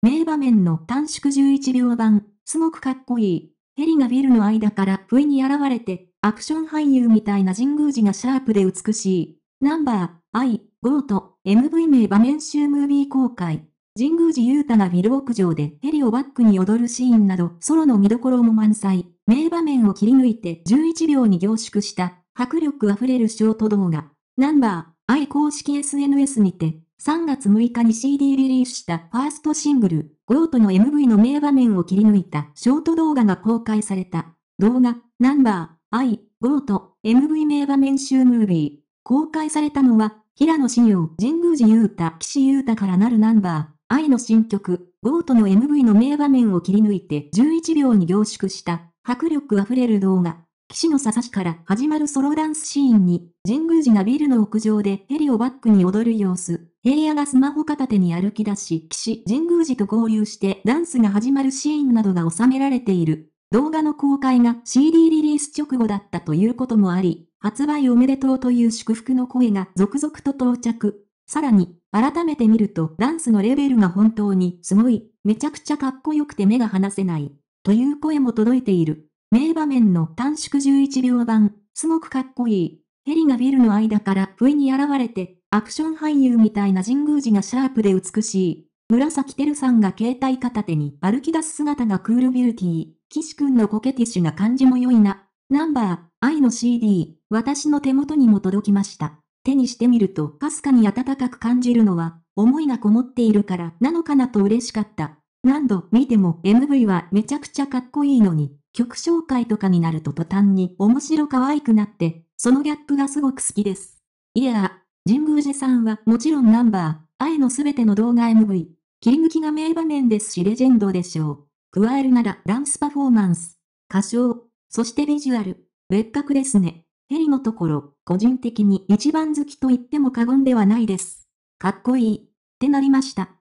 名場面の短縮11秒版、すごくかっこいい。ヘリがビルの間から不意に現れて、アクション俳優みたいな神宮寺がシャープで美しい。ナンバー、I、ゴート、MV 名場面集ムービー公開。神宮寺優太がビル屋上でヘリをバックに踊るシーンなど、ソロの見どころも満載。名場面を切り抜いて11秒に凝縮した、迫力あふれるショート動画。ナンバー、I 公式 SNS にて、3月6日に CD リリースしたファーストシングル、ゴートの MV の名場面を切り抜いたショート動画が公開された。動画、ナンバー、アイ、ゴート、MV 名場面集ムービー。公開されたのは、平野紫耀、神宮寺勇太、岸優太からなるナンバー、イ」の新曲、ゴートの MV の名場面を切り抜いて11秒に凝縮した、迫力あふれる動画。岸の々木から始まるソロダンスシーンに、神宮寺がビルの屋上でヘリをバックに踊る様子。平野がスマホ片手に歩き出し、岸、神宮寺と合流してダンスが始まるシーンなどが収められている。動画の公開が CD リリース直後だったということもあり、発売おめでとうという祝福の声が続々と到着。さらに、改めて見るとダンスのレベルが本当にすごい、めちゃくちゃかっこよくて目が離せない、という声も届いている。名場面の短縮11秒版、すごくかっこいい。ヘリがビルの間から不意に現れて、アクション俳優みたいな神宮寺がシャープで美しい。紫てるさんが携帯片手に歩き出す姿がクールビューティー。岸くんのコケティッシュな感じも良いな。ナンバー、愛の CD、私の手元にも届きました。手にしてみると、かすかに温かく感じるのは、思いがこもっているからなのかなと嬉しかった。何度見ても MV はめちゃくちゃかっこいいのに、曲紹介とかになると途端に面白可愛くなって、そのギャップがすごく好きです。いやー、神宮寺さんはもちろんナンバー、愛のすべての動画 MV、切り抜きが名場面ですしレジェンドでしょう。加えるならダンスパフォーマンス、歌唱、そしてビジュアル、別格ですね。ヘリのところ、個人的に一番好きと言っても過言ではないです。かっこいい、ってなりました。